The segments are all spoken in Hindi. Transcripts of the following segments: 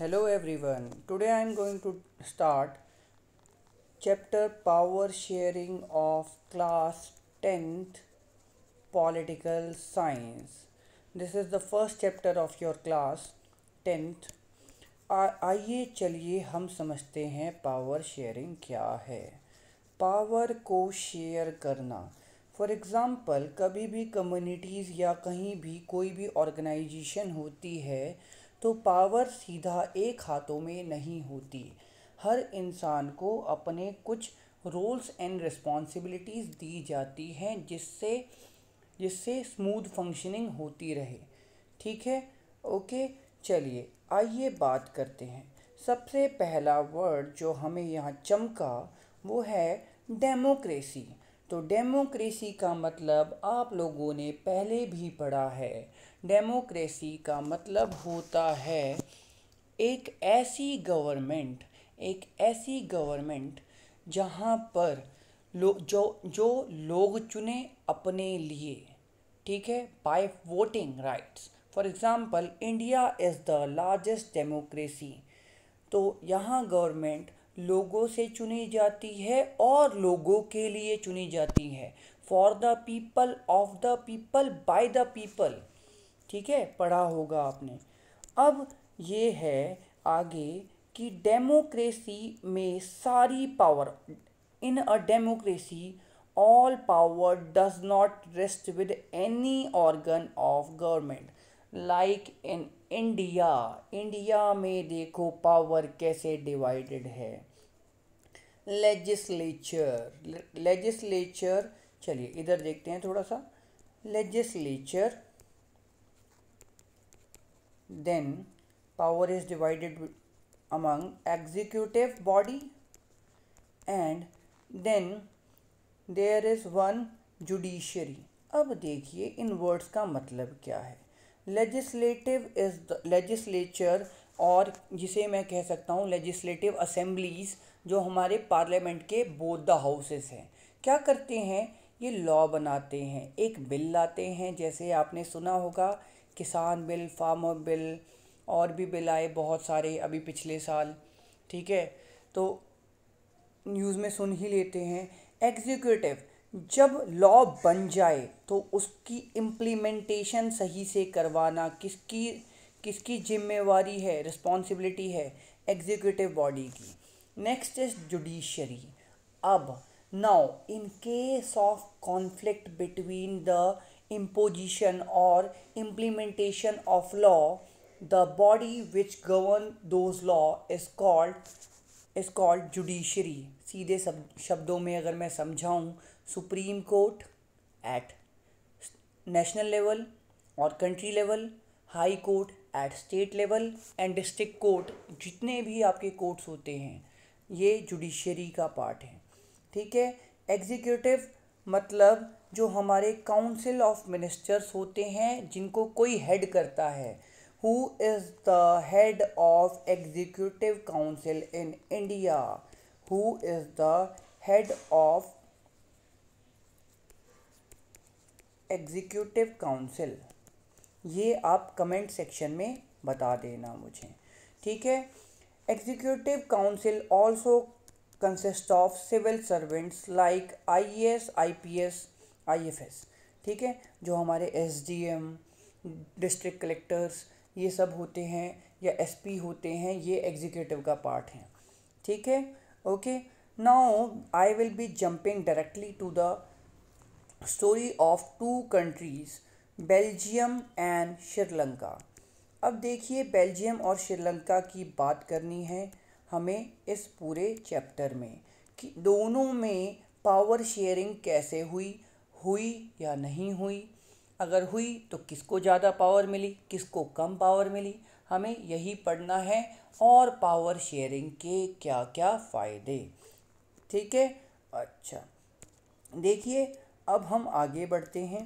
Hello everyone today I am going to start chapter power sharing of class tenth political science this is the first chapter of your class tenth आइए चलिए हम समझते हैं पावर शेयरिंग क्या है पावर को शेयर करना फॉर एग्ज़ाम्पल कभी भी कम्युनिटीज़ या कहीं भी कोई भी ऑर्गेनाइजेशन होती है तो पावर सीधा एक हाथों में नहीं होती हर इंसान को अपने कुछ रोल्स एंड रिस्पॉन्सिबिलिटीज़ दी जाती हैं जिससे जिससे स्मूथ फंक्शनिंग होती रहे ठीक है ओके चलिए आइए बात करते हैं सबसे पहला वर्ड जो हमें यहाँ चमका वो है डेमोक्रेसी तो डेमोक्रेसी का मतलब आप लोगों ने पहले भी पढ़ा है डेमोक्रेसी का मतलब होता है एक ऐसी गवर्नमेंट एक ऐसी गवर्नमेंट जहाँ पर लो जो जो लोग चुने अपने लिए ठीक है by voting rights for example India is the largest democracy तो यहाँ गवर्नमेंट लोगों से चुनी जाती है और लोगों के लिए चुनी जाती है for the people of the people by the people ठीक है पढ़ा होगा आपने अब ये है आगे कि डेमोक्रेसी में सारी power in a democracy all power does not rest with any organ of government like in India India में देखो पावर कैसे डिवाइडेड है लेजिस्लेचर लेजिस्लेचर चलिए इधर देखते हैं थोड़ा सा legislature then power is divided among executive body and then there is one judiciary अब देखिए इन वर्ड्स का मतलब क्या है लेजिस्लेटिव इज़ द लेजिस्लेचर और जिसे मैं कह सकता हूँ लेजिस्लेटिव असेंबलीज जो हमारे पार्लियामेंट के बोथ द हाउसेस हैं क्या करते हैं ये लॉ बनाते हैं एक बिल लाते हैं जैसे आपने सुना होगा किसान बिल फार्मर बिल और भी बिल आए बहुत सारे अभी पिछले साल ठीक है तो न्यूज़ में सुन ही लेते हैं एग्जीक्यूटिव जब लॉ बन जाए तो उसकी इम्प्लीमेंटेशन सही से करवाना किसकी किसकी जिम्मेवारी है रिस्पॉन्सिबिलिटी है एग्जीक्यूटिव बॉडी की नेक्स्ट इज जुडिशरी अब now in case of conflict between the imposition or implementation of law the body which govern those law is called is called judiciary सीधे सब शब्दों में अगर मैं समझाऊँ supreme court at national level और country level high court at state level and district court जितने भी आपके कोर्ट्स होते हैं ये जुडिशरी का पार्ट है ठीक है एग्जीक्यूटिव मतलब जो हमारे काउंसिल ऑफ मिनिस्टर्स होते हैं जिनको कोई हेड करता है who is the head of executive council in India who is the head of executive council ये आप कमेंट सेक्शन में बता देना मुझे ठीक है executive council also consist of civil servants like I I S P S IFS ठीक है जो हमारे एसडीएम डिस्ट्रिक्ट कलेक्टर्स ये सब होते हैं या एसपी होते हैं ये एग्जीक्यूटिव का पार्ट है ठीक है okay now I will be jumping directly to the story of two countries Belgium and Sri Lanka अब देखिए बेल्जियम और श्रीलंका की बात करनी है हमें इस पूरे चैप्टर में कि दोनों में पावर शेयरिंग कैसे हुई हुई या नहीं हुई अगर हुई तो किसको ज़्यादा पावर मिली किसको कम पावर मिली हमें यही पढ़ना है और पावर शेयरिंग के क्या क्या फ़ायदे ठीक है अच्छा देखिए अब हम आगे बढ़ते हैं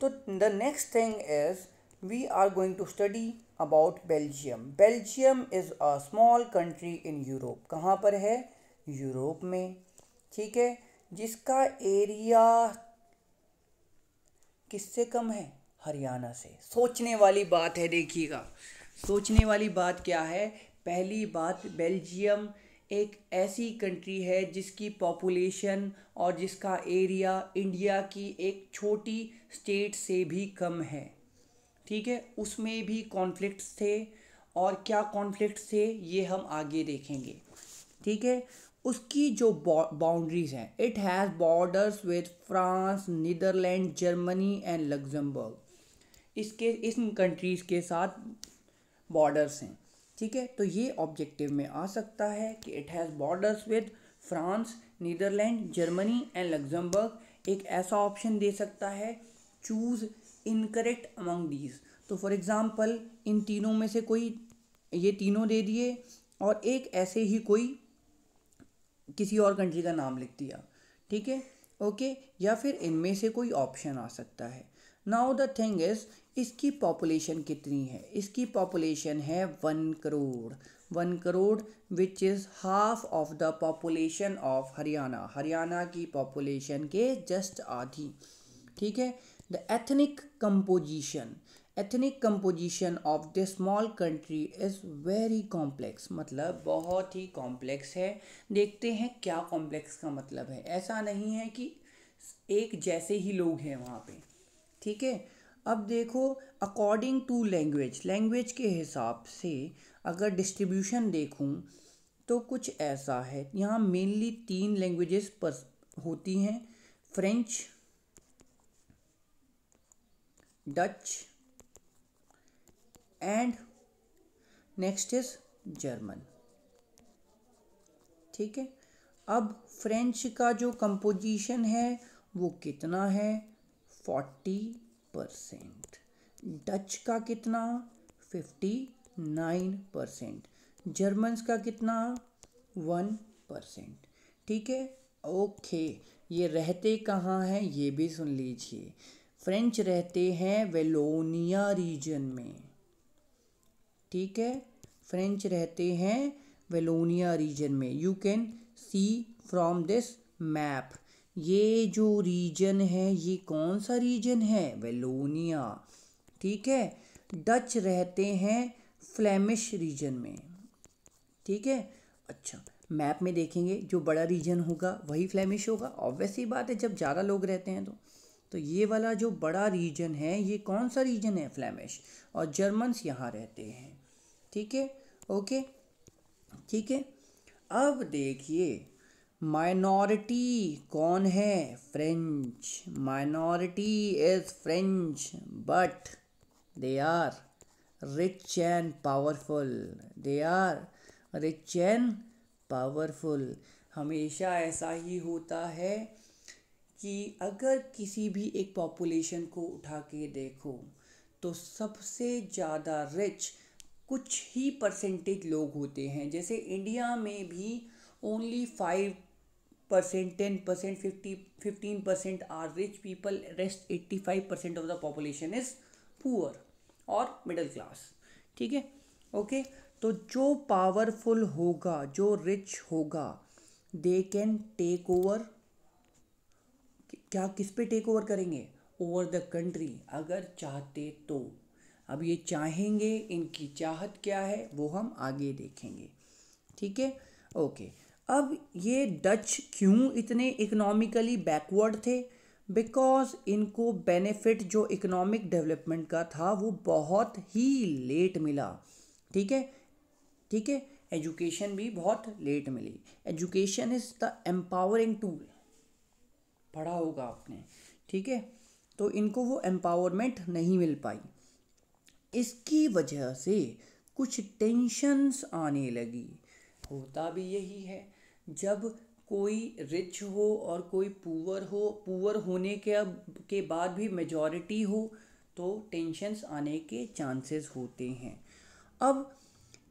तो the next thing is we are going to study about Belgium Belgium is a small country in Europe कहाँ पर है यूरोप में ठीक है जिसका एरिया किससे कम है हरियाणा से सोचने वाली बात है देखिएगा सोचने वाली बात क्या है पहली बात बेल्जियम एक ऐसी कंट्री है जिसकी पॉपुलेशन और जिसका एरिया इंडिया की एक छोटी स्टेट से भी कम है ठीक है उसमें भी कॉन्फ्लिक्ट्स थे और क्या कॉन्फ्लिक्ट्स थे ये हम आगे देखेंगे ठीक है उसकी जो बाउंड्रीज हैं it has borders with France Netherland Germany and Luxembourg इसके इस कंट्रीज़ के साथ बॉर्डर्स हैं ठीक है तो ये ऑब्जेक्टिव में आ सकता है कि it has borders with France Netherland Germany and Luxembourg एक ऐसा ऑप्शन दे सकता है चूज़ इनकरेक्ट अमंग दीज तो फॉर एग्ज़ाम्पल इन तीनों में से कोई ये तीनों दे दिए और एक ऐसे ही कोई किसी और कंट्री का नाम लिख दिया ठीक है ओके या फिर इनमें से कोई ऑप्शन आ सकता है नाउ द थिंग इज़ इसकी पॉपुलेशन कितनी है इसकी पॉपुलेशन है one crore one crore which is half of the population of Haryana Haryana की पॉपुलेशन के जस्ट आधी ठीक है the ethnic composition ethnic composition of the small country is very complex मतलब बहुत ही कॉम्प्लेक्स है देखते हैं क्या कॉम्प्लेक्स का मतलब है ऐसा नहीं है कि एक जैसे ही लोग हैं वहाँ पे ठीक है अब देखो अकॉर्डिंग टू लैंग्वेज लैंग्वेज के हिसाब से अगर डिस्ट्रीब्यूशन देखूँ तो कुछ ऐसा है यहाँ मेनली तीन लैंग्वेजेस पर होती हैं French Dutch and next is German ठीक है अब फ्रेंच का जो कंपोजिशन है वो कितना है फोर्टी परसेंट डच का कितना फिफ्टी नाइन परसेंट जर्मन्स का कितना वन परसेंट ठीक है ओके ये रहते कहाँ हैं ये भी सुन लीजिए फ्रेंच रहते हैं वेलोनिया रीजन में ठीक है फ्रेंच रहते हैं वेलोनिया रीजन में you can see from this map ये जो रीजन है ये कौन सा रीजन है वेलोनिया ठीक है डच रहते हैं फ्लेमिश रीजन में ठीक है अच्छा मैप में देखेंगे जो बड़ा रीजन होगा वही फ्लेमिश होगा ऑब्वियसली बात है जब ज़्यादा लोग रहते हैं तो तो ये वाला जो बड़ा रीजन है ये कौन सा रीजन है फ्लेमिश और जर्मन्स यहाँ रहते हैं ठीक है ओके ठीक है अब देखिए माइनॉरिटी कौन है French minority is French but they are rich and powerful they are rich and powerful हमेशा ऐसा ही होता है कि अगर किसी भी एक पॉपुलेशन को उठा के देखो तो सबसे ज़्यादा रिच कुछ ही परसेंटेज लोग होते हैं जैसे इंडिया में भी only five percent ten percent fifty fifteen percent are rich people rest eighty five percent of the population is poor और मिडिल क्लास ठीक है ओके तो जो पावरफुल होगा जो रिच होगा दे कैन टेक ओवर क्या किस पे टेक ओवर करेंगे ओवर द कंट्री अगर चाहते तो अब ये चाहेंगे इनकी चाहत क्या है वो हम आगे देखेंगे ठीक है ओके अब ये डच क्यों इतने इकोनॉमिकली बैकवर्ड थे बिकॉज इनको बेनिफिट जो इकोनॉमिक डेवलपमेंट का था वो बहुत ही लेट मिला ठीक है ठीक है एजुकेशन भी बहुत लेट मिली education is the empowering tool पढ़ा होगा आपने ठीक है तो इनको वो एम्पावरमेंट नहीं मिल पाई इसकी वजह से कुछ टेंशन्स आने लगी होता भी यही है जब कोई रिच हो और कोई पुअर हो पुअर होने के अब के बाद भी मेजॉरिटी हो तो टेंशन्स आने के चांसेस होते हैं अब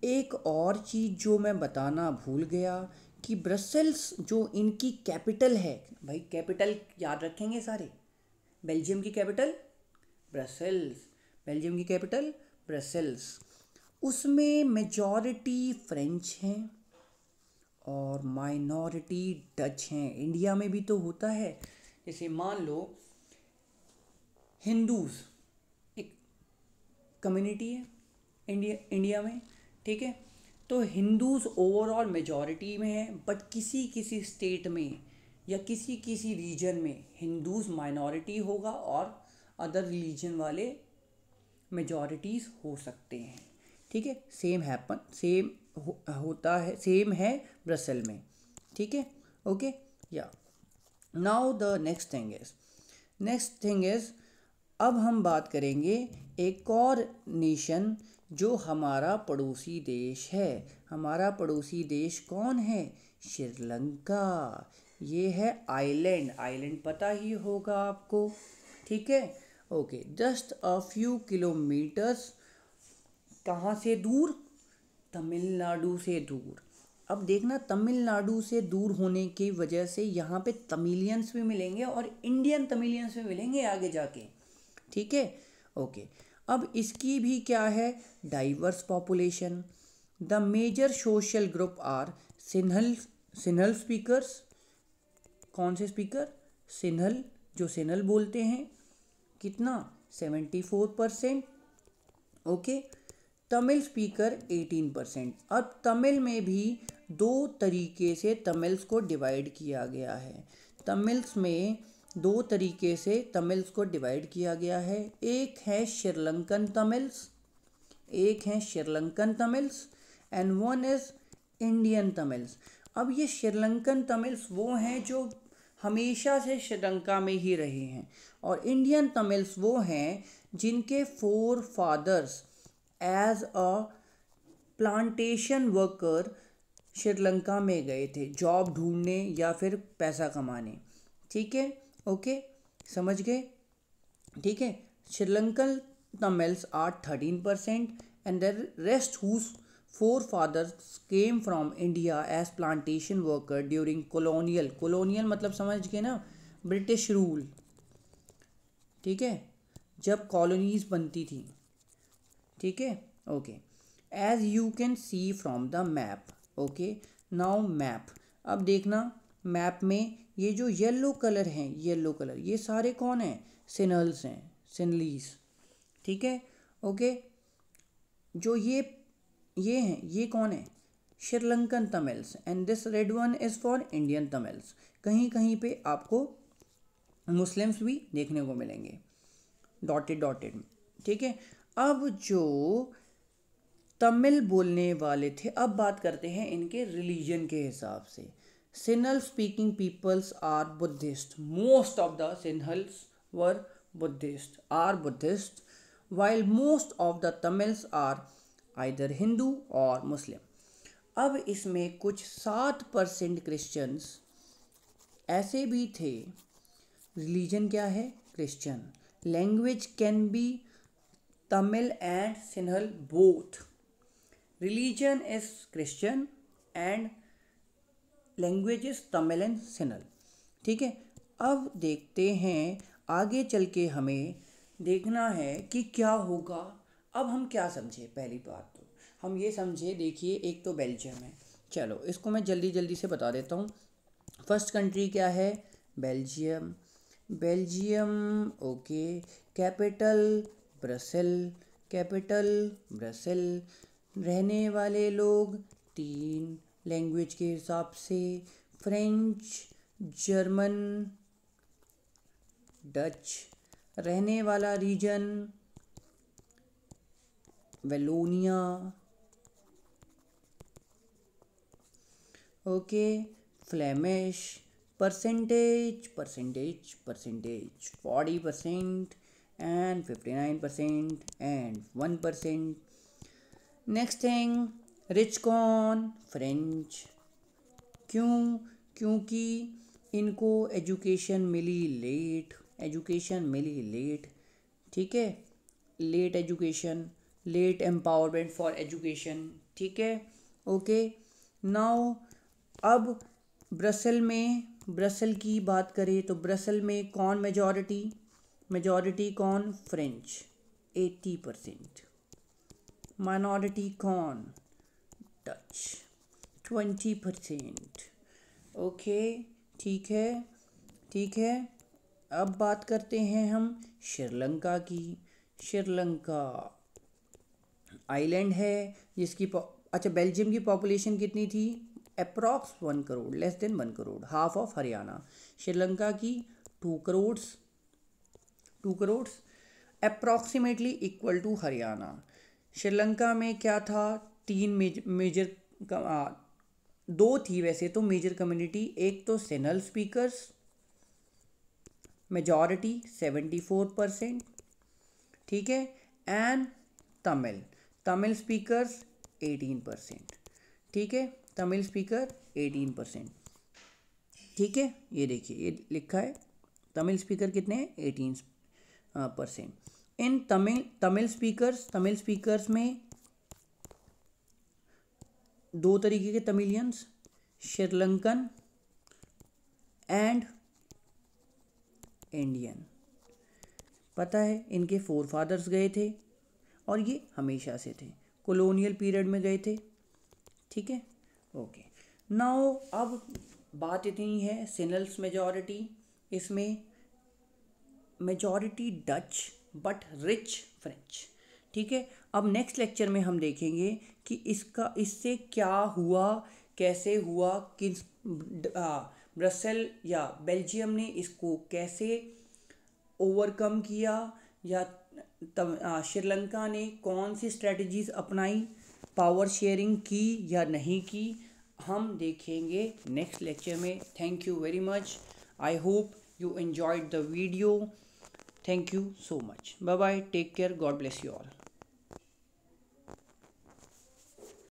एक और चीज़ जो मैं बताना भूल गया कि ब्रसेल्स जो इनकी कैपिटल है भाई कैपिटल याद रखेंगे सारे बेल्जियम की कैपिटल ब्रसेल्स बेल्जियम की कैपिटल ब्रसेल्स उसमें मेजॉरिटी फ्रेंच हैं और माइनॉरिटी डच हैं इंडिया में भी तो होता है जैसे मान लो हिंदूज एक कम्युनिटी है इंडिया इंडिया में ठीक है तो हिंदूज ओवरऑल मेजॉरिटी में है बट किसी किसी स्टेट में या किसी किसी रीजन में हिंदूज माइनॉरिटी होगा और अदर रिलीजन वाले मेजॉरिटीज़ हो सकते हैं ठीक है सेम हैपन सेम होता है सेम है ब्रसल में ठीक है ओके या now the next thing is next thing is अब हम बात करेंगे एक और नेशन जो हमारा पड़ोसी देश है हमारा पड़ोसी देश कौन है श्रीलंका ये है आइलैंड आइलैंड पता ही होगा आपको ठीक है okay just a few kilometres कहाँ से दूर तमिलनाडु से दूर अब देखना तमिलनाडु से दूर होने की वजह से यहाँ पे तमिलियंस भी मिलेंगे और इंडियन तमिलियंस भी मिलेंगे आगे जाके ठीक है ओके अब इसकी भी क्या है diverse population the major social group are Sinhala Sinhala speakers कौन से स्पीकर सिन्हल जो सिन्हल बोलते हैं कितना seventy four percent okay Tamil speaker eighteen percent अब तमिल में भी दो तरीके से तमिल्स को डिवाइड किया गया है तमिल्स में दो तरीके से तमिल्स को डिवाइड किया गया है एक है श्रीलंकन तमिल्स एक हैं Sri Lankan Tamils and one is Indian Tamils अब ये श्रीलंकन तमिल्स वो हैं जो हमेशा से श्रीलंका में ही रहे हैं और इंडियन तमिल्स वो हैं जिनके forefathers as a plantation worker Sri Lanka में गए थे जॉब ढूंढने या फिर पैसा कमाने ठीक है ओके समझ गए ठीक है Sri Lankan Tamils are thirteen percent and the rest whose forefather came from India as plantation worker during colonial colonial मतलब समझ के ना ब्रिटिश रूल ठीक है जब कॉलोनीज बनती थी ठीक है okay as you can see from the map okay now map अब देखना मैप में ये जो येलो कलर हैं येलो कलर ये सारे कौन हैं सिनल्स हैं सिनलीस ठीक है ओके okay? जो ये ये हैं ये कौन है Sri Lankan Tamils and this red one is for Indian Tamils कहीं कहीं पे आपको मुस्लिम्स भी देखने को मिलेंगे डॉटेड डॉटेड ठीक है अब जो तमिल बोलने वाले थे अब बात करते हैं इनके रिलीजन के हिसाब से Sinhala speaking peoples are Buddhist most of the Sinhalas were Buddhist are Buddhist while most of the Tamils are either Hindu और मुस्लिम अब इसमें कुछ सात परसेंट क्रिश्चियंस ऐसे भी थे रिलीजन क्या है Christian language can be Tamil and Sinhala both religion is Christian and language is Tamil and Sinhala ठीक है अब देखते हैं आगे चल के हमें देखना है कि क्या होगा अब हम क्या समझे पहली बात तो हम ये समझे देखिए एक तो बेल्जियम है चलो इसको मैं जल्दी जल्दी से बता देता हूँ फर्स्ट कंट्री क्या है Belgium Belgium okay capital Brussel capital Brussel रहने वाले लोग तीन लैंग्वेज के हिसाब से फ्रेंच जर्मन डच रहने वाला region Wallonia okay Flemish percentage percentage percentage forty percent and fifty nine percent and one percent next thing rich कॉन फ्रेंच क्यों क्योंकि इनको एजुकेशन मिली लेट एजुकेशन मिली लेट ठीक है late education late empowerment for education ठीक है ओके नाउ अब ब्रसल में ब्रसल की बात करें तो ब्रसल में कौन मेजॉरिटी मेजॉरिटी कौन फ्रेंच एट्टी परसेंट माइनॉरिटी कौन टच ट्वेंटी परसेंट ओके ठीक है ठीक है अब बात करते हैं हम श्रीलंका की श्रीलंका आइलैंड है जिसकी अच्छा बेल्जियम की पॉपुलेशन कितनी थी approx one crore less than one crore half of Haryana Sri Lanka की two crore two crore approximately equal to Haryana Sri Lanka में क्या था तीन मेजर दो थी वैसे तो मेजर कम्युनिटी एक तो Sinhala speakers majority seventy four percent ठीक है and Tamil Tamil speakers 18 percent ठीक है तमिल स्पीकर 18 परसेंट ठीक है ये देखिए ये लिखा है तमिल स्पीकर कितने हैं 18 परसेंट इन तमिल तमिल स्पीकर्स तमिल स्पीकर्स में दो तरीके के तमिलियंस श्रीलंकन एंड इंडियन पता है इनके फोर फादर्स गए थे और ये हमेशा से थे कॉलोनियल पीरियड में गए थे ठीक है ओके नाउ अब बात इतनी है सिनल्स मेजॉरिटी इसमें majority Dutch British French ठीक है अब नेक्स्ट लेक्चर में हम देखेंगे कि इसका इससे क्या हुआ कैसे हुआ किस ब्रसल या बेल्जियम ने इसको कैसे ओवरकम किया या तब श्रीलंका ने कौन सी स्ट्रेटजीज अपनाई पावर शेयरिंग की या नहीं की हम देखेंगे नेक्स्ट लेक्चर में thank you very much I hope you enjoyed the video thank you so much bye bye take care God bless you all